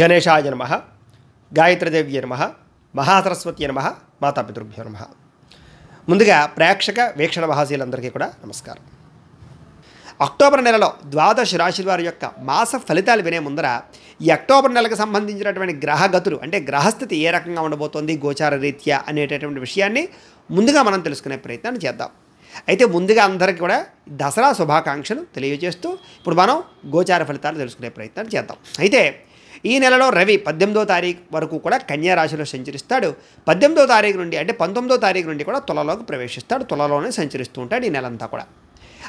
గణేశాయ నమ గాయత్రిదేవ్య నమ మహాసరస్వతి నమ మాతాపితృభ్యో నమ ముందుగా ప్రేక్షక వీక్షణ మహాశీలందరికీ కూడా నమస్కారం అక్టోబర్ నెలలో ద్వాదశ రాశుల వారి యొక్క మాస ఫలితాలు వినే ముందర ఈ అక్టోబర్ నెలకు సంబంధించినటువంటి గ్రహగతులు అంటే గ్రహస్థితి ఏ రకంగా ఉండబోతోంది గోచార రీత్యా అనేటటువంటి విషయాన్ని ముందుగా మనం తెలుసుకునే ప్రయత్నం చేద్దాం అయితే ముందుగా అందరికీ కూడా దసరా శుభాకాంక్షలు తెలియజేస్తూ ఇప్పుడు మనం గోచార ఫలితాలు తెలుసుకునే ప్రయత్నం చేద్దాం అయితే ఈ నెలలో రవి పద్దెనిమిదో తారీఖు వరకు కూడా కన్యా రాశిలో సంచరిస్తాడు పద్దెనిమిదో తారీఖు నుండి అంటే పంతొమ్మిదో తారీఖు నుండి కూడా తులలోకి ప్రవేశిస్తాడు తులలోనే సంచరిస్తూ ఉంటాడు ఈ నెలంతా కూడా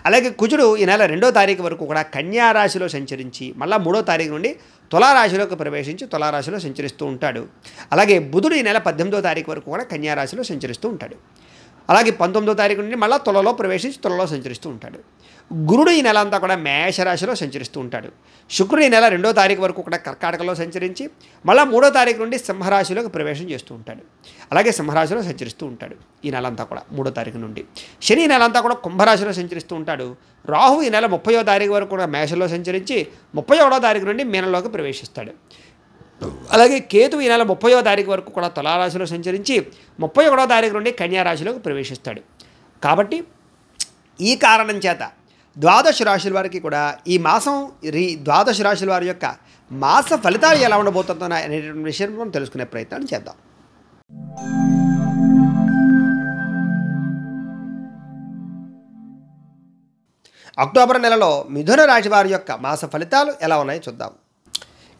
అలాగే కుజుడు ఈ నెల రెండో తారీఖు వరకు కూడా కన్యా రాశిలో సంచరించి మళ్ళీ మూడో తారీఖు నుండి తులారాశిలోకి ప్రవేశించి తులారాశిలో సంచరిస్తూ ఉంటాడు అలాగే బుధుడు ఈ నెల పద్దెనిమిదో తారీఖు వరకు కూడా కన్యా రాశిలో సంచరిస్తూ ఉంటాడు అలాగే పంతొమ్మిదో తారీఖు నుండి మళ్ళీ తులలో ప్రవేశించి తులలో సంచరిస్తూ ఉంటాడు గురుడు ఈ నెల అంతా కూడా మేషరాశిలో సంచరిస్తూ ఉంటాడు శుక్రుడు ఈ నెల రెండో తారీఖు వరకు కూడా కర్కాటకలో సంచరించి మళ్ళీ మూడో తారీఖు నుండి సింహరాశిలోకి ప్రవేశం చేస్తూ ఉంటాడు అలాగే సింహరాశిలో సంచరిస్తూ ఉంటాడు ఈ నెల అంతా కూడా మూడో తారీఖు నుండి శని నెల అంతా కూడా కుంభరాశిలో సంచరిస్తూ ఉంటాడు రాహు ఈ నెల ముప్పయో తారీఖు వరకు కూడా మేషలో సంచరించి ముప్పై ఒకటో తారీఖు నుండి మీనలోకి ప్రవేశిస్తాడు అలాగే కేతు ఈ నెల ముప్పయో తారీఖు వరకు కూడా తులారాశిలో సంచరించి ముప్పై ఒకటో తారీఖు నుండి కన్యారాశిలోకి ప్రవేశిస్తాడు కాబట్టి ఈ కారణం చేత ద్వాదశ రాశుల వారికి కూడా ఈ మాసం రీ ద్వాదశ రాశుల వారి యొక్క మాస ఫలితాలు ఎలా ఉండబోతుందో అనేటువంటి విషయం మనం తెలుసుకునే ప్రయత్నాన్ని చేద్దాం అక్టోబర్ నెలలో మిథున రాశి వారి యొక్క మాస ఫలితాలు ఎలా ఉన్నాయో చూద్దాం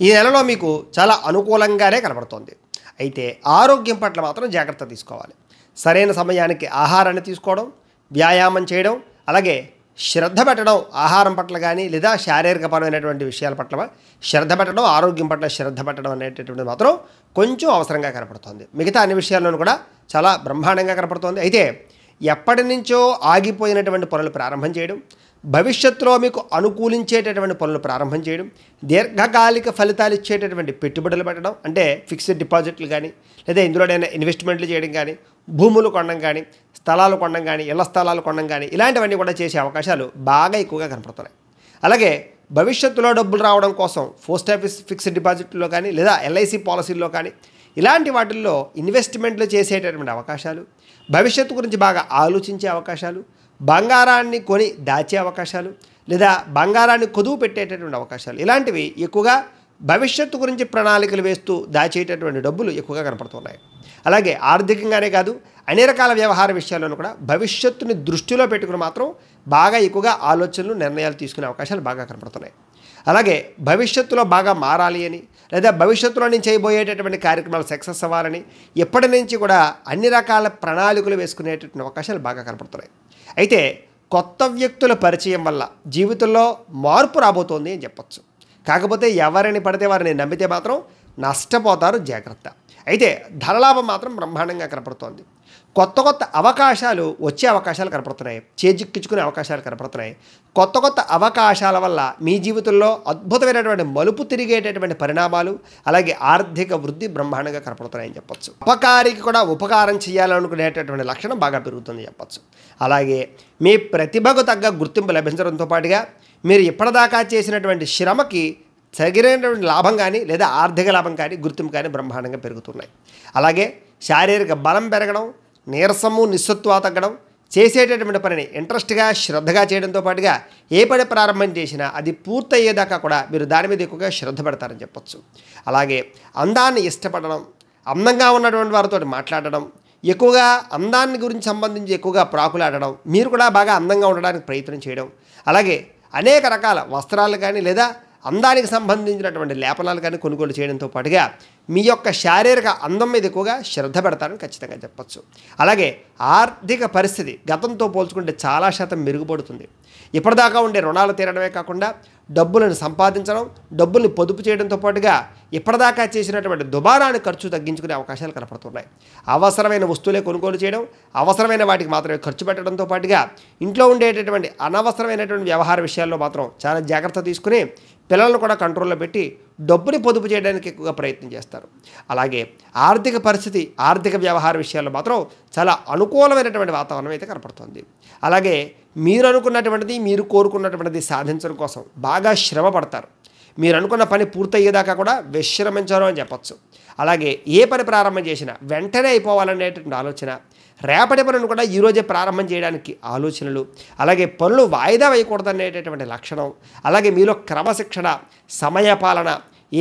ఈ నెలలో మీకు చాలా అనుకూలంగానే కనబడుతోంది అయితే ఆరోగ్యం పట్ల మాత్రం జాగ్రత్త తీసుకోవాలి సరైన సమయానికి ఆహారాన్ని తీసుకోవడం వ్యాయామం చేయడం అలాగే శ్రద్ధ పెట్టడం ఆహారం పట్ల కానీ లేదా శారీరకపరమైనటువంటి విషయాల పట్ల శ్రద్ధ పెట్టడం ఆరోగ్యం పట్ల శ్రద్ధ పెట్టడం అనేటటువంటిది మాత్రం కొంచెం అవసరంగా కనపడుతుంది మిగతా అన్ని విషయాల్లోనూ కూడా చాలా బ్రహ్మాండంగా కనపడుతుంది అయితే ఎప్పటి నుంచో ఆగిపోయినటువంటి పనులు ప్రారంభం చేయడం భవిష్యత్తులో మీకు అనుకూలించేటటువంటి పనులు ప్రారంభం చేయడం దీర్ఘకాలిక ఫలితాలు ఇచ్చేటటువంటి పెట్టుబడులు పెట్టడం అంటే ఫిక్స్డ్ డిపాజిట్లు కానీ లేదా ఇందులోనైనా ఇన్వెస్ట్మెంట్లు చేయడం కానీ భూములు కొనడం కానీ స్థలాలు కొనడం కానీ ఇళ్ల స్థలాలు కొనడం కానీ ఇలాంటివన్నీ కూడా చేసే అవకాశాలు బాగా ఎక్కువగా కనపడుతున్నాయి అలాగే భవిష్యత్తులో డబ్బులు రావడం కోసం పోస్ట్ ఆఫీస్ ఫిక్స్డ్ డిపాజిట్లో కానీ లేదా ఎల్ఐసి పాలసీల్లో కానీ ఇలాంటి వాటిల్లో ఇన్వెస్ట్మెంట్లు చేసేటటువంటి అవకాశాలు భవిష్యత్తు గురించి బాగా ఆలోచించే అవకాశాలు బంగారాన్ని కొని దాచే అవకాశాలు లేదా బంగారాన్ని కొదువు పెట్టేటటువంటి అవకాశాలు ఇలాంటివి ఎక్కువగా భవిష్యత్తు గురించి ప్రణాళికలు వేస్తూ దాచేటటువంటి డబ్బులు ఎక్కువగా కనపడుతున్నాయి అలాగే ఆర్థికంగానే కాదు అన్ని రకాల వ్యవహార విషయాల్లోనూ కూడా భవిష్యత్తుని దృష్టిలో పెట్టుకుని మాత్రం బాగా ఎక్కువగా ఆలోచనలు నిర్ణయాలు తీసుకునే అవకాశాలు బాగా కనపడుతున్నాయి అలాగే భవిష్యత్తులో బాగా మారాలి అని లేదా భవిష్యత్తులో నుంచి చేయబోయేటటువంటి కార్యక్రమాలు సక్సెస్ అవ్వాలని ఎప్పటి నుంచి కూడా అన్ని రకాల ప్రణాళికలు వేసుకునేటటువంటి అవకాశాలు బాగా కనపడుతున్నాయి అయితే కొత్త వ్యక్తుల పరిచయం వల్ల జీవితంలో మార్పు రాబోతోంది అని చెప్పచ్చు కాకపోతే ఎవరిని పడితే వారిని నమ్మితే మాత్రం నష్టపోతారు జాగ్రత్త అయితే ధనలాభం మాత్రం బ్రహ్మాండంగా కనపడుతోంది కొత్త కొత్త అవకాశాలు వచ్చే అవకాశాలు కనపడుతున్నాయి చేజిక్కించుకునే అవకాశాలు కనపడుతున్నాయి కొత్త కొత్త అవకాశాల వల్ల మీ జీవితంలో అద్భుతమైనటువంటి మలుపు తిరిగేటటువంటి పరిణామాలు అలాగే ఆర్థిక వృద్ధి బ్రహ్మాండంగా కనపడుతున్నాయని చెప్పొచ్చు ఉపకారికి కూడా ఉపకారం చేయాలనుకునేటటువంటి లక్షణం బాగా పెరుగుతుంది చెప్పొచ్చు అలాగే మీ ప్రతిభకు తగ్గ గుర్తింపు లభించడంతో పాటుగా మీరు ఇప్పటిదాకా చేసినటువంటి శ్రమకి తగినటువంటి లాభం కానీ లేదా ఆర్థిక లాభం కానీ గుర్తింపు కానీ బ్రహ్మాండంగా పెరుగుతున్నాయి అలాగే శారీరక బలం పెరగడం నీరసము నిస్సత్వ తగ్గడం చేసేటటువంటి పనిని ఇంట్రెస్ట్గా శ్రద్ధగా చేయడంతో పాటుగా ఏ పని ప్రారంభం చేసినా అది పూర్తయ్యేదాకా కూడా మీరు దాని మీద ఎక్కువగా శ్రద్ధ పెడతారని చెప్పొచ్చు అలాగే అందాన్ని ఇష్టపడడం అందంగా ఉన్నటువంటి వారితో మాట్లాడడం ఎక్కువగా అందాన్ని గురించి సంబంధించి ఎక్కువగా ప్రాకులాడడం మీరు కూడా బాగా అందంగా ఉండడానికి ప్రయత్నం చేయడం అలాగే అనేక రకాల వస్త్రాలు కానీ లేదా అందానికి సంబంధించినటువంటి లేపనాలు కానీ కొనుగోలు చేయడంతో పాటుగా మీ యొక్క శారీరక అందం మీద ఎక్కువగా శ్రద్ధ పెడతారని ఖచ్చితంగా చెప్పచ్చు అలాగే ఆర్థిక పరిస్థితి గతంతో పోల్చుకుంటే చాలా శాతం మెరుగుపడుతుంది ఇప్పటిదాకా ఉండే రుణాలు తీరడమే కాకుండా డబ్బులను సంపాదించడం డబ్బుల్ని పొదుపు చేయడంతో పాటుగా ఇప్పటిదాకా చేసినటువంటి దుబారాన్ని ఖర్చు తగ్గించుకునే అవకాశాలు కనపడుతున్నాయి అవసరమైన వస్తువులే కొనుగోలు చేయడం అవసరమైన వాటికి మాత్రమే ఖర్చు పెట్టడంతో పాటుగా ఇంట్లో ఉండేటటువంటి అనవసరమైనటువంటి వ్యవహార విషయాల్లో మాత్రం చాలా జాగ్రత్త తీసుకుని పిల్లలను కూడా కంట్రోల్లో పెట్టి డబ్బుని పొదుపు చేయడానికి ఎక్కువగా ప్రయత్నం చేస్తారు అలాగే ఆర్థిక పరిస్థితి ఆర్థిక వ్యవహార విషయాల్లో మాత్రం చాలా అనుకూలమైనటువంటి వాతావరణం అయితే కనపడుతుంది అలాగే మీరు అనుకున్నటువంటిది మీరు కోరుకున్నటువంటిది సాధించడం కోసం బాగా శ్రమ పడతారు మీరు అనుకున్న పని పూర్తయ్యేదాకా కూడా విశ్రమించడం అని చెప్పచ్చు అలాగే ఏ పని ప్రారంభం చేసినా వెంటనే అయిపోవాలనేటువంటి ఆలోచన రేపటి పనులు కూడా ఈరోజే ప్రారంభం చేయడానికి ఆలోచనలు అలాగే పనులు వాయిదా వేయకూడదనేటటువంటి లక్షణం అలాగే మీలో క్రమశిక్షణ సమయపాలన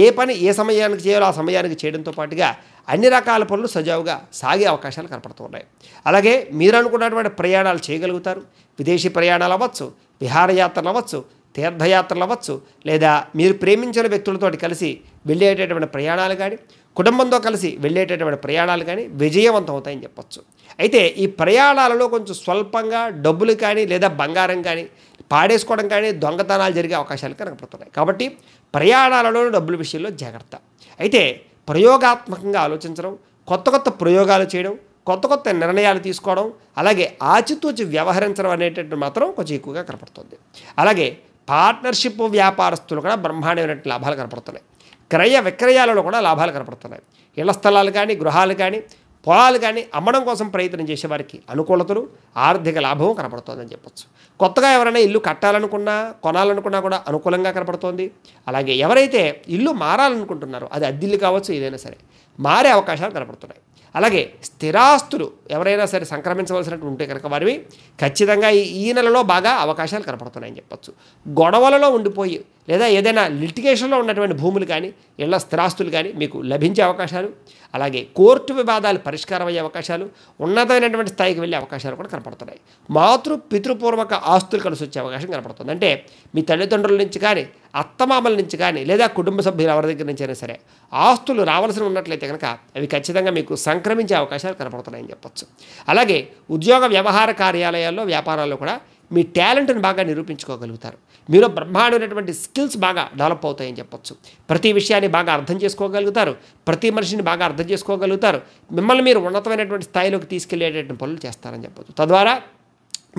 ఏ పని ఏ సమయానికి చేయాలో ఆ సమయానికి చేయడంతో పాటుగా అన్ని రకాల పనులు సజావుగా సాగే అవకాశాలు కనపడుతున్నాయి అలాగే మీరు అనుకున్నటువంటి ప్రయాణాలు చేయగలుగుతారు విదేశీ ప్రయాణాలు అవ్వచ్చు విహారయాత్రలు అవ్వచ్చు తీర్థయాత్రలు అవ్వచ్చు లేదా మీరు ప్రేమించిన వ్యక్తులతో కలిసి వెళ్ళేటటువంటి ప్రయాణాలు కానీ కుటుంబంతో కలిసి వెళ్ళేటటువంటి ప్రయాణాలు కానీ విజయవంతం అవుతాయని చెప్పచ్చు అయితే ఈ ప్రయాణాలలో కొంచెం స్వల్పంగా డబ్బులు కానీ లేదా బంగారం కానీ పాడేసుకోవడం కానీ దొంగతనాలు జరిగే అవకాశాలు కనపడుతున్నాయి కాబట్టి ప్రయాణాలలో డబ్బుల విషయంలో జాగ్రత్త అయితే ప్రయోగాత్మకంగా ఆలోచించడం కొత్త కొత్త ప్రయోగాలు చేయడం కొత్త కొత్త నిర్ణయాలు తీసుకోవడం అలాగే ఆచితూచి వ్యవహరించడం అనేటట్టు మాత్రం కొంచెం ఎక్కువగా కనపడుతుంది అలాగే పార్ట్నర్షిప్ వ్యాపారస్తులు కూడా బ్రహ్మాండమైనటువంటి లాభాలు కనపడుతున్నాయి క్రయ విక్రయాలలో కూడా లాభాలు కనపడుతున్నాయి ఇళ్ల స్థలాలు కానీ గృహాలు కానీ పొలాలు కానీ అమ్మడం కోసం ప్రయత్నం చేసేవారికి అనుకూలతలు ఆర్థిక లాభం కనపడుతుందని చెప్పొచ్చు కొత్తగా ఎవరైనా ఇల్లు కట్టాలనుకున్నా కొనాలనుకున్నా కూడా అనుకూలంగా కనపడుతోంది అలాగే ఎవరైతే ఇల్లు మారాలనుకుంటున్నారో అది అద్దిల్లు కావచ్చు ఏదైనా సరే మారే అవకాశాలు కనపడుతున్నాయి అలాగే స్థిరాస్తులు ఎవరైనా సరే సంక్రమించవలసినట్టు ఉంటే కనుక వారివి ఖచ్చితంగా ఈ నెలలో బాగా అవకాశాలు కనపడుతున్నాయని చెప్పచ్చు గొడవలలో ఉండిపోయి లేదా ఏదైనా లిటిగేషన్లో ఉన్నటువంటి భూములు కానీ ఇళ్ల స్థిరాస్తులు కానీ మీకు లభించే అవకాశాలు అలాగే కోర్టు వివాదాలు పరిష్కారం అయ్యే అవకాశాలు ఉన్నతమైనటువంటి స్థాయికి వెళ్ళే అవకాశాలు కూడా కనపడుతున్నాయి మాతృ పితృపూర్వక ఆస్తులు కలిసి వచ్చే అవకాశం కనపడుతుంది అంటే మీ తల్లిదండ్రుల నుంచి కానీ అత్తమామల నుంచి కానీ లేదా కుటుంబ సభ్యులు ఎవరి దగ్గర నుంచి అయినా సరే ఆస్తులు రావాల్సిన ఉన్నట్లయితే కనుక అవి ఖచ్చితంగా మీకు సంక్రమించే అవకాశాలు కనపడుతున్నాయని చెప్పచ్చు అలాగే ఉద్యోగ వ్యవహార కార్యాలయాల్లో వ్యాపారాల్లో కూడా మీ టాలెంట్ని బాగా నిరూపించుకోగలుగుతారు మీలో బ్రహ్మాండమైనటువంటి స్కిల్స్ బాగా డెవలప్ అవుతాయని చెప్పొచ్చు ప్రతి విషయాన్ని బాగా అర్థం చేసుకోగలుగుతారు ప్రతి మనిషిని బాగా అర్థం చేసుకోగలుగుతారు మిమ్మల్ని మీరు ఉన్నతమైనటువంటి స్థాయిలోకి తీసుకెళ్లేటటువంటి పనులు చేస్తారని చెప్పొచ్చు తద్వారా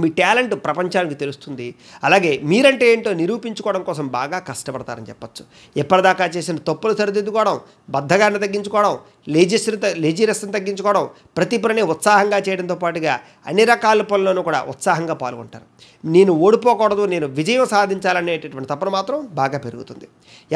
మీ టాలెంట్ ప్రపంచానికి తెలుస్తుంది అలాగే మీరంటే ఏంటో నిరూపించుకోవడం కోసం బాగా కష్టపడతారని చెప్పచ్చు ఎప్పటిదాకా చేసిన తప్పులు సరిదిద్దుకోవడం బద్ధగాన్ని తగ్గించుకోవడం లేజిస్ని లేజీరస్ని తగ్గించుకోవడం ప్రతి పనిని ఉత్సాహంగా చేయడంతో పాటుగా అన్ని రకాల పనుల్లోనూ కూడా ఉత్సాహంగా పాల్గొంటారు నేను ఓడిపోకూడదు నేను విజయం సాధించాలనేటటువంటి తపన మాత్రం బాగా పెరుగుతుంది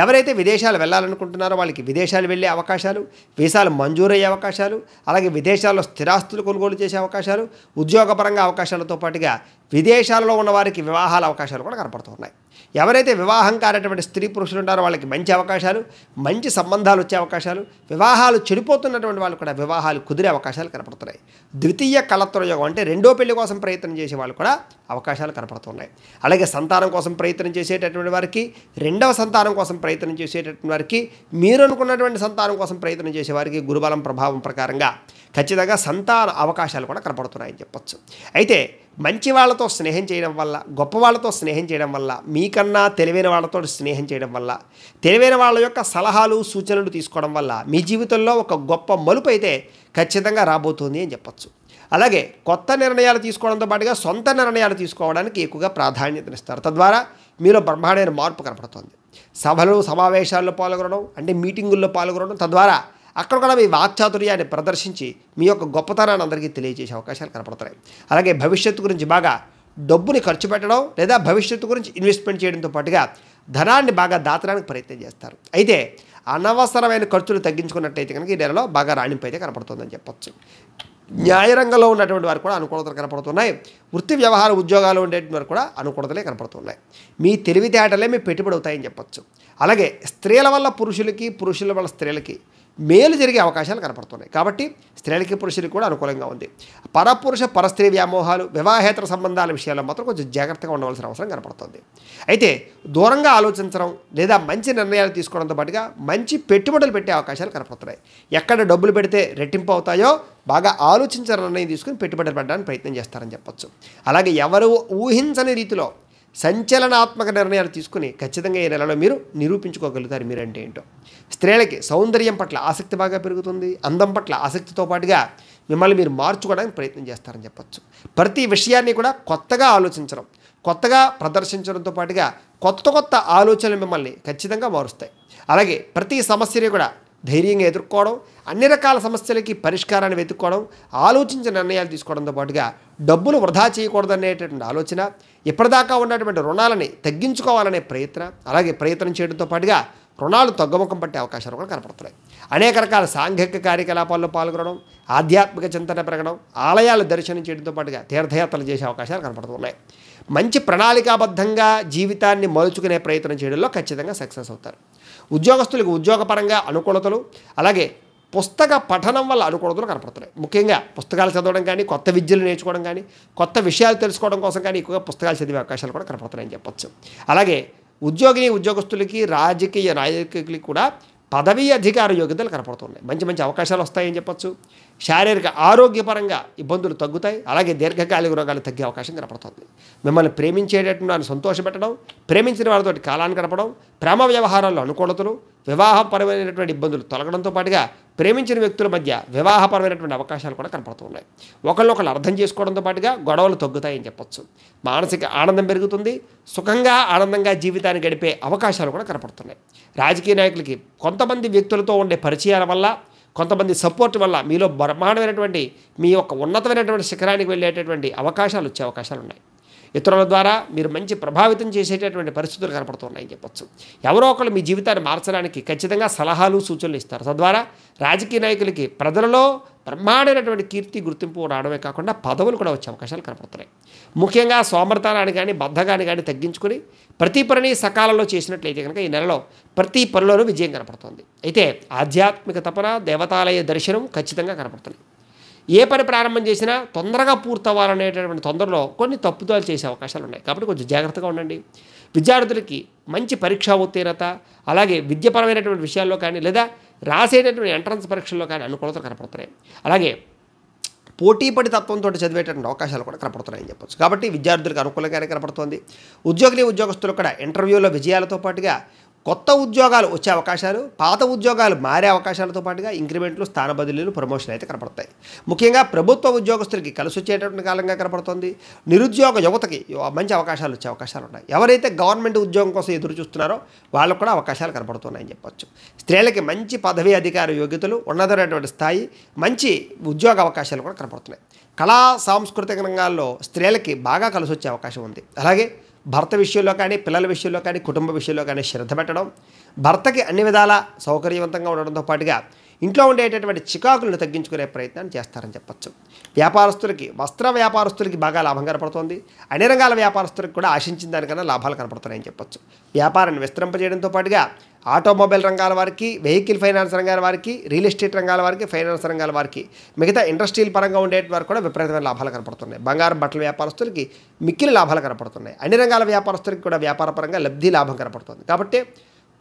ఎవరైతే విదేశాలు వెళ్ళాలనుకుంటున్నారో వాళ్ళకి విదేశాలు వెళ్ళే అవకాశాలు వీసాలు మంజూరయ్యే అవకాశాలు అలాగే విదేశాల్లో స్థిరాస్తులు కొనుగోలు చేసే అవకాశాలు ఉద్యోగపరంగా అవకాశాలతో పాటుగా పాటుగా విదేశాలలో ఉన్న వారికి వివాహాల అవకాశాలు కూడా కనపడుతున్నాయి ఎవరైతే వివాహం కానటువంటి స్త్రీ పురుషులు ఉంటారో వాళ్ళకి మంచి అవకాశాలు మంచి సంబంధాలు వచ్చే అవకాశాలు వివాహాలు చెడిపోతున్నటువంటి వాళ్ళు కూడా వివాహాలు కుదిరే అవకాశాలు కనపడుతున్నాయి ద్వితీయ యోగం అంటే రెండో పెళ్లి కోసం ప్రయత్నం చేసే వాళ్ళు కూడా అవకాశాలు కనపడుతున్నాయి అలాగే సంతానం కోసం ప్రయత్నం చేసేటటువంటి వారికి రెండవ సంతానం కోసం ప్రయత్నం చేసేటటువంటి వారికి మీరు అనుకున్నటువంటి సంతానం కోసం ప్రయత్నం చేసేవారికి గురుబలం ప్రభావం ప్రకారంగా ఖచ్చితంగా సంతాన అవకాశాలు కూడా కనపడుతున్నాయని చెప్పచ్చు అయితే మంచి వాళ్ళతో స్నేహం చేయడం వల్ల గొప్ప వాళ్ళతో స్నేహం చేయడం వల్ల మీకన్నా తెలివైన వాళ్ళతో స్నేహం చేయడం వల్ల తెలివైన వాళ్ళ యొక్క సలహాలు సూచనలు తీసుకోవడం వల్ల మీ జీవితంలో ఒక గొప్ప మలుపు అయితే ఖచ్చితంగా రాబోతుంది అని చెప్పచ్చు అలాగే కొత్త నిర్ణయాలు తీసుకోవడంతో పాటుగా సొంత నిర్ణయాలు తీసుకోవడానికి ఎక్కువగా ప్రాధాన్యతనిస్తారు తద్వారా మీలో బ్రహ్మాండమైన మార్పు కనపడుతుంది సభలు సమావేశాల్లో పాల్గొనడం అంటే మీటింగుల్లో పాల్గొనడం తద్వారా అక్కడ కూడా మీ వాక్చాతుర్యాన్ని ప్రదర్శించి మీ యొక్క గొప్పతనాన్ని అందరికీ తెలియజేసే అవకాశాలు కనపడతాయి అలాగే భవిష్యత్తు గురించి బాగా డబ్బుని ఖర్చు పెట్టడం లేదా భవిష్యత్తు గురించి ఇన్వెస్ట్మెంట్ చేయడంతో పాటుగా ధనాన్ని బాగా దాచడానికి ప్రయత్నం చేస్తారు అయితే అనవసరమైన ఖర్చులు తగ్గించుకున్నట్టయితే కనుక ఈ నెలలో బాగా రాణింపు అయితే కనపడుతుందని చెప్పచ్చు న్యాయరంగంలో ఉన్నటువంటి వారు కూడా అనుకూలతలు కనపడుతున్నాయి వృత్తి వ్యవహార ఉద్యోగాలు ఉండేటువంటి వారు కూడా అనుకూలతలే కనపడుతున్నాయి మీ తెలివితేటలే మీ పెట్టుబడి అవుతాయని చెప్పచ్చు అలాగే స్త్రీల వల్ల పురుషులకి పురుషుల వల్ల స్త్రీలకి మేలు జరిగే అవకాశాలు కనపడుతున్నాయి కాబట్టి స్త్రీలకి పురుషులకి కూడా అనుకూలంగా ఉంది పరపురుష పరస్త్రీ వ్యామోహాలు వివాహేతర సంబంధాల విషయాల్లో మాత్రం కొంచెం జాగ్రత్తగా ఉండవలసిన అవసరం కనపడుతుంది అయితే దూరంగా ఆలోచించడం లేదా మంచి నిర్ణయాలు తీసుకోవడంతో పాటుగా మంచి పెట్టుబడులు పెట్టే అవకాశాలు కనపడుతున్నాయి ఎక్కడ డబ్బులు పెడితే రెట్టింపు అవుతాయో బాగా ఆలోచించిన నిర్ణయం తీసుకుని పెట్టుబడులు పెట్టడానికి ప్రయత్నం చేస్తారని చెప్పొచ్చు అలాగే ఎవరు ఊహించని రీతిలో సంచలనాత్మక నిర్ణయాలు తీసుకుని ఖచ్చితంగా ఈ నెలలో మీరు నిరూపించుకోగలుగుతారు మీరంటే ఏంటో స్త్రీలకి సౌందర్యం పట్ల ఆసక్తి బాగా పెరుగుతుంది అందం పట్ల ఆసక్తితో పాటుగా మిమ్మల్ని మీరు మార్చుకోవడానికి ప్రయత్నం చేస్తారని చెప్పచ్చు ప్రతి విషయాన్ని కూడా కొత్తగా ఆలోచించడం కొత్తగా ప్రదర్శించడంతో పాటుగా కొత్త కొత్త ఆలోచనలు మిమ్మల్ని ఖచ్చితంగా మారుస్తాయి అలాగే ప్రతి సమస్యని కూడా ధైర్యంగా ఎదుర్కోవడం అన్ని రకాల సమస్యలకి పరిష్కారాన్ని వెతుక్కోవడం ఆలోచించిన నిర్ణయాలు తీసుకోవడంతో పాటుగా డబ్బులు వృధా చేయకూడదనేటటువంటి ఆలోచన ఇప్పటిదాకా ఉన్నటువంటి రుణాలని తగ్గించుకోవాలనే ప్రయత్నం అలాగే ప్రయత్నం చేయడంతో పాటుగా రుణాలు తగ్గుముఖం పట్టే అవకాశాలు కూడా కనపడుతున్నాయి అనేక రకాల సాంఘిక కార్యకలాపాల్లో పాల్గొనడం ఆధ్యాత్మిక చింతన పెరగడం ఆలయాలు దర్శనం చేయడంతో పాటుగా తీర్థయాత్రలు చేసే అవకాశాలు కనపడుతున్నాయి మంచి ప్రణాళికాబద్ధంగా జీవితాన్ని మలుచుకునే ప్రయత్నం చేయడంలో ఖచ్చితంగా సక్సెస్ అవుతారు ఉద్యోగస్తులకు ఉద్యోగపరంగా అనుకూలతలు అలాగే పుస్తక పఠనం వల్ల అనుకూలతలు కనపడుతున్నాయి ముఖ్యంగా పుస్తకాలు చదవడం కానీ కొత్త విద్యలు నేర్చుకోవడం కానీ కొత్త విషయాలు తెలుసుకోవడం కోసం కానీ ఎక్కువగా పుస్తకాలు చదివే అవకాశాలు కూడా కనపడుతున్నాయని చెప్పొచ్చు అలాగే ఉద్యోగిని ఉద్యోగస్తులకి రాజకీయ నాయకులకి కూడా పదవీ అధికార యోగ్యతలు కనపడుతున్నాయి మంచి మంచి అవకాశాలు వస్తాయని చెప్పొచ్చు శారీరక ఆరోగ్యపరంగా ఇబ్బందులు తగ్గుతాయి అలాగే దీర్ఘకాలిక రోగాలు తగ్గే అవకాశం కనపడుతుంది మిమ్మల్ని ప్రేమించేటట్టు నన్ను సంతోషపెట్టడం ప్రేమించిన వాళ్ళతోటి కాలాన్ని గడపడం ప్రేమ వ్యవహారాల్లో అనుకూలతలు వివాహపరమైనటువంటి ఇబ్బందులు తొలగడంతో పాటుగా ప్రేమించిన వ్యక్తుల మధ్య వివాహపరమైనటువంటి అవకాశాలు కూడా కనపడుతున్నాయి ఒకళ్ళొకళ్ళు అర్థం చేసుకోవడంతో పాటుగా గొడవలు తగ్గుతాయని చెప్పచ్చు మానసిక ఆనందం పెరుగుతుంది సుఖంగా ఆనందంగా జీవితాన్ని గడిపే అవకాశాలు కూడా కనపడుతున్నాయి రాజకీయ నాయకులకి కొంతమంది వ్యక్తులతో ఉండే పరిచయాల వల్ల కొంతమంది సపోర్ట్ వల్ల మీలో బ్రహ్మాండమైనటువంటి మీ యొక్క ఉన్నతమైనటువంటి శిఖరానికి వెళ్ళేటటువంటి అవకాశాలు వచ్చే అవకాశాలు ఉన్నాయి ఇతరుల ద్వారా మీరు మంచి ప్రభావితం చేసేటటువంటి పరిస్థితులు కనపడుతున్నాయని చెప్పచ్చు ఎవరో ఒకరు మీ జీవితాన్ని మార్చడానికి ఖచ్చితంగా సలహాలు సూచనలు ఇస్తారు తద్వారా రాజకీయ నాయకులకి ప్రజలలో బ్రహ్మాండమైనటువంటి కీర్తి గుర్తింపు రావడమే కాకుండా పదవులు కూడా వచ్చే అవకాశాలు కనపడుతున్నాయి ముఖ్యంగా సోమర్తనాన్ని కానీ బద్ధగాన్ని కానీ తగ్గించుకుని ప్రతి పనిని సకాలంలో చేసినట్లయితే కనుక ఈ నెలలో ప్రతి పనిలోనూ విజయం కనపడుతుంది అయితే ఆధ్యాత్మిక తపన దేవతాలయ దర్శనం ఖచ్చితంగా కనపడుతుంది ఏ పని ప్రారంభం చేసినా తొందరగా పూర్తవ్వాలనేటటువంటి తొందరలో కొన్ని తప్పుదాలు చేసే అవకాశాలు ఉన్నాయి కాబట్టి కొంచెం జాగ్రత్తగా ఉండండి విద్యార్థులకి మంచి పరీక్షా ఉత్తీర్ణత అలాగే విద్యపరమైనటువంటి విషయాల్లో కానీ లేదా రాసేటటువంటి ఎంట్రన్స్ పరీక్షల్లో కానీ అనుకూలత కనపడుతున్నాయి అలాగే పోటీపడి తత్వంతో చదివేటటువంటి అవకాశాలు కూడా కనపడుతున్నాయని చెప్పొచ్చు కాబట్టి విద్యార్థులకు అనుకూలంగానే కనపడుతోంది ఉద్యోగులు ఉద్యోగస్తులు కూడా ఇంటర్వ్యూలో విజయాలతో పాటుగా కొత్త ఉద్యోగాలు వచ్చే అవకాశాలు పాత ఉద్యోగాలు మారే అవకాశాలతో పాటుగా ఇంక్రిమెంట్లు స్థాన బదిలీలు ప్రమోషన్ అయితే కనపడతాయి ముఖ్యంగా ప్రభుత్వ ఉద్యోగస్తులకి కలిసి వచ్చేటటువంటి కాలంగా కనపడుతుంది నిరుద్యోగ యువతకి మంచి అవకాశాలు వచ్చే అవకాశాలు ఉన్నాయి ఎవరైతే గవర్నమెంట్ ఉద్యోగం కోసం ఎదురు చూస్తున్నారో వాళ్ళకు కూడా అవకాశాలు కనపడుతున్నాయని చెప్పొచ్చు స్త్రీలకి మంచి పదవి అధికార యోగ్యతలు ఉన్నతమైనటువంటి స్థాయి మంచి ఉద్యోగ అవకాశాలు కూడా కనపడుతున్నాయి కళా సాంస్కృతిక రంగాల్లో స్త్రీలకి బాగా కలిసి వచ్చే అవకాశం ఉంది అలాగే భర్త విషయంలో కానీ పిల్లల విషయంలో కానీ కుటుంబ విషయంలో కానీ శ్రద్ధ పెట్టడం భర్తకి అన్ని విధాలా సౌకర్యవంతంగా ఉండడంతో పాటుగా ఇంట్లో ఉండేటటువంటి చికాకులను తగ్గించుకునే ప్రయత్నాన్ని చేస్తారని చెప్పచ్చు వ్యాపారస్తులకి వస్త్ర వ్యాపారస్తులకి బాగా లాభం కనపడుతోంది అన్ని రంగాల వ్యాపారస్తులకు కూడా ఆశించిన దానికన్నా లాభాలు కనపడుతున్నాయని చెప్పచ్చు వ్యాపారాన్ని విస్తరింపజేయడంతో పాటుగా ఆటోమొబైల్ రంగాల వారికి వెహికల్ ఫైనాన్స్ రంగాల వారికి రియల్ ఎస్టేట్ రంగాల వారికి ఫైనాన్స్ రంగాల వారికి మిగతా ఇండస్ట్రియల్ పరంగా ఉండే వారికి కూడా విపరీతమైన లాభాలు కనపడుతున్నాయి బంగారం బట్టల వ్యాపారస్తులకి మిక్కిలి లాభాలు కనపడుతున్నాయి అన్ని రంగాల వ్యాపారస్తులకి కూడా వ్యాపార పరంగా లబ్ధి లాభం కనపడుతుంది కాబట్టి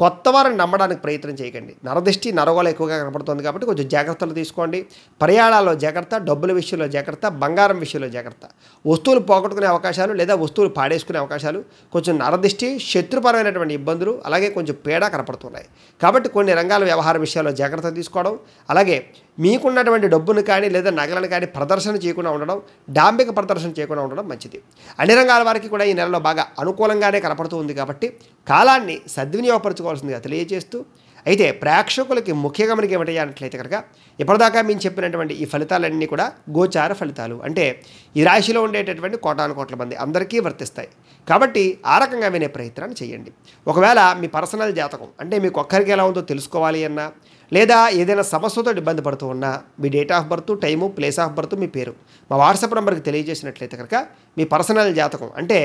కొత్త వారిని నమ్మడానికి ప్రయత్నం చేయకండి నరదృష్టి నరగోలు ఎక్కువగా కనపడుతుంది కాబట్టి కొంచెం జాగ్రత్తలు తీసుకోండి ప్రయాణాల్లో జాగ్రత్త డబ్బుల విషయంలో జాగ్రత్త బంగారం విషయంలో జాగ్రత్త వస్తువులు పోగొట్టుకునే అవకాశాలు లేదా వస్తువులు పాడేసుకునే అవకాశాలు కొంచెం నరదృష్టి శత్రుపరమైనటువంటి ఇబ్బందులు అలాగే కొంచెం పీడ కనపడుతున్నాయి కాబట్టి కొన్ని రంగాల వ్యవహార విషయాల్లో జాగ్రత్త తీసుకోవడం అలాగే మీకున్నటువంటి డబ్బును కానీ లేదా నగలను కానీ ప్రదర్శన చేయకుండా ఉండడం డాంబిక ప్రదర్శన చేయకుండా ఉండడం మంచిది అన్ని రంగాల వారికి కూడా ఈ నెలలో బాగా అనుకూలంగానే కనపడుతూ ఉంది కాబట్టి కాలాన్ని సద్వినియోగపరచుకోవాల్సిందిగా తెలియజేస్తూ అయితే ప్రేక్షకులకి ముఖ్యంగా మనకి ఏమిటయ్యానట్లయితే కనుక ఇప్పటిదాకా మేము చెప్పినటువంటి ఈ ఫలితాలన్నీ కూడా గోచార ఫలితాలు అంటే ఈ రాశిలో ఉండేటటువంటి కోటాను కోట్ల మంది అందరికీ వర్తిస్తాయి కాబట్టి ఆ రకంగా వినే ప్రయత్నాన్ని చేయండి ఒకవేళ మీ పర్సనల్ జాతకం అంటే మీకు ఒక్కరికి ఎలా ఉందో తెలుసుకోవాలి అన్నా లేదా ఏదైనా సమస్యతో ఇబ్బంది పడుతూ ఉన్నా మీ date of birth time place of birth మీ పేరు మా వాట్సాప్ నెంబర్కి తెలియజేసినట్లయితే కనుక మీ పర్సనల్ జాతకం అంటే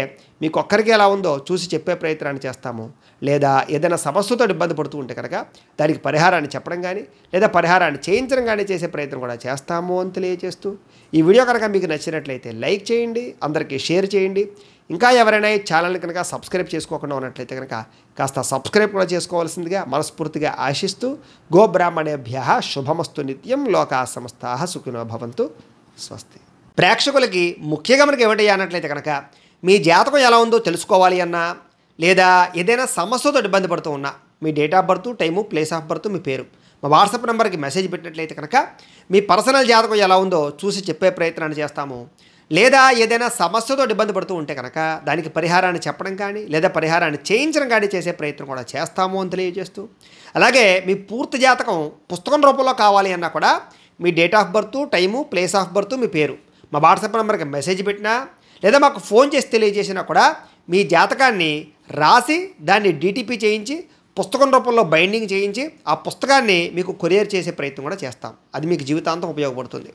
మీకు ఒక్కరికి ఎలా ఉందో చూసి చెప్పే ప్రయత్నాన్ని చేస్తాము లేదా ఏదైనా సమస్యతో ఇబ్బంది పడుతూ ఉంటే కనుక దానికి పరిహారాన్ని చెప్పడం కానీ లేదా పరిహారాన్ని చేయించడం కానీ చేసే ప్రయత్నం కూడా చేస్తాము అని తెలియజేస్తూ ఈ వీడియో కనుక మీకు నచ్చినట్లయితే లైక్ చేయండి అందరికీ షేర్ చేయండి ఇంకా ఎవరైనా ఛానల్ ఛానల్ని కనుక సబ్స్క్రైబ్ చేసుకోకుండా ఉన్నట్లయితే కనుక కాస్త సబ్స్క్రైబ్ కూడా చేసుకోవాల్సిందిగా మనస్ఫూర్తిగా ఆశిస్తూ గోబ్రాహ్మణేభ్య శుభమస్తు నిత్యం లోకా సంస్థా సుఖినో భవంతు స్వస్తి ప్రేక్షకులకి ముఖ్యంగా మనకి ఏమిటయ్యా అన్నట్లయితే కనుక మీ జాతకం ఎలా ఉందో తెలుసుకోవాలి అన్నా లేదా ఏదైనా సమస్యతో ఇబ్బంది పడుతూ ఉన్నా మీ date of birth time place of birth మీ పేరు మా వాట్సాప్ నెంబర్కి మెసేజ్ పెట్టినట్లయితే కనుక మీ పర్సనల్ జాతకం ఎలా ఉందో చూసి చెప్పే ప్రయత్నాన్ని చేస్తాము లేదా ఏదైనా సమస్యతో ఇబ్బంది పడుతూ ఉంటే కనుక దానికి పరిహారాన్ని చెప్పడం కానీ లేదా పరిహారాన్ని చేయించడం కానీ చేసే ప్రయత్నం కూడా చేస్తాము అని తెలియజేస్తూ అలాగే మీ పూర్తి జాతకం పుస్తకం రూపంలో కావాలి అన్నా కూడా మీ date of birth time place of birth మీ పేరు మా వాట్సాప్ నెంబర్కి మెసేజ్ పెట్టినా లేదా మాకు ఫోన్ చేసి తెలియజేసినా కూడా మీ జాతకాన్ని రాసి దాన్ని డీటీపీ చేయించి పుస్తకం రూపంలో బైండింగ్ చేయించి ఆ పుస్తకాన్ని మీకు కొరియర్ చేసే ప్రయత్నం కూడా చేస్తాం అది మీకు జీవితాంతం ఉపయోగపడుతుంది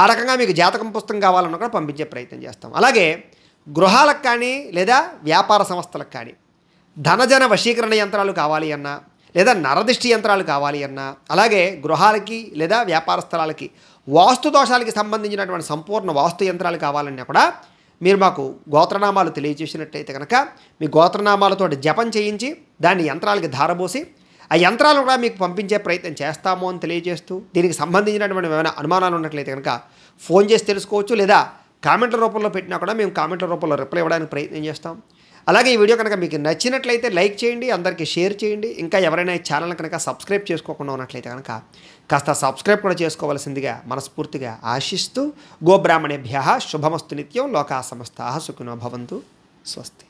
ఆ రకంగా మీకు జాతకం పుస్తకం కావాలన్నా కూడా పంపించే ప్రయత్నం చేస్తాం అలాగే గృహాలకు కానీ లేదా వ్యాపార సంస్థలకు కానీ ధనజన వశీకరణ యంత్రాలు కావాలి అన్నా లేదా నరదిష్టి యంత్రాలు కావాలి అన్నా అలాగే గృహాలకి లేదా వ్యాపార స్థలాలకి వాస్తు దోషాలకి సంబంధించినటువంటి సంపూర్ణ వాస్తు యంత్రాలు కావాలన్నా కూడా మీరు మాకు గోత్రనామాలు తెలియజేసినట్టయితే కనుక మీ గోత్రనామాలతో జపం చేయించి దాన్ని యంత్రాలకి ధారబోసి ఆ యంత్రాలు కూడా మీకు పంపించే ప్రయత్నం చేస్తాము అని తెలియజేస్తూ దీనికి సంబంధించినటువంటి ఏమైనా అనుమానాలు ఉన్నట్లయితే కనుక ఫోన్ చేసి తెలుసుకోవచ్చు లేదా కామెంట్ల రూపంలో పెట్టినా కూడా మేము కామెంట్ల రూపంలో రిప్లై ఇవ్వడానికి ప్రయత్నం చేస్తాం అలాగే ఈ వీడియో కనుక మీకు నచ్చినట్లయితే లైక్ చేయండి అందరికీ షేర్ చేయండి ఇంకా ఎవరైనా ఈ ఛానల్ కనుక సబ్స్క్రైబ్ చేసుకోకుండా ఉన్నట్లయితే కనుక కాస్త సబ్స్క్రైబ్ కూడా చేసుకోవాల్సిందిగా మనస్ఫూర్తిగా ఆశిస్తూ గోబ్రాహ్మణేభ్య శుభమస్తు నిత్యం లోకా సమస్త సుఖినో భవంతు స్వస్తి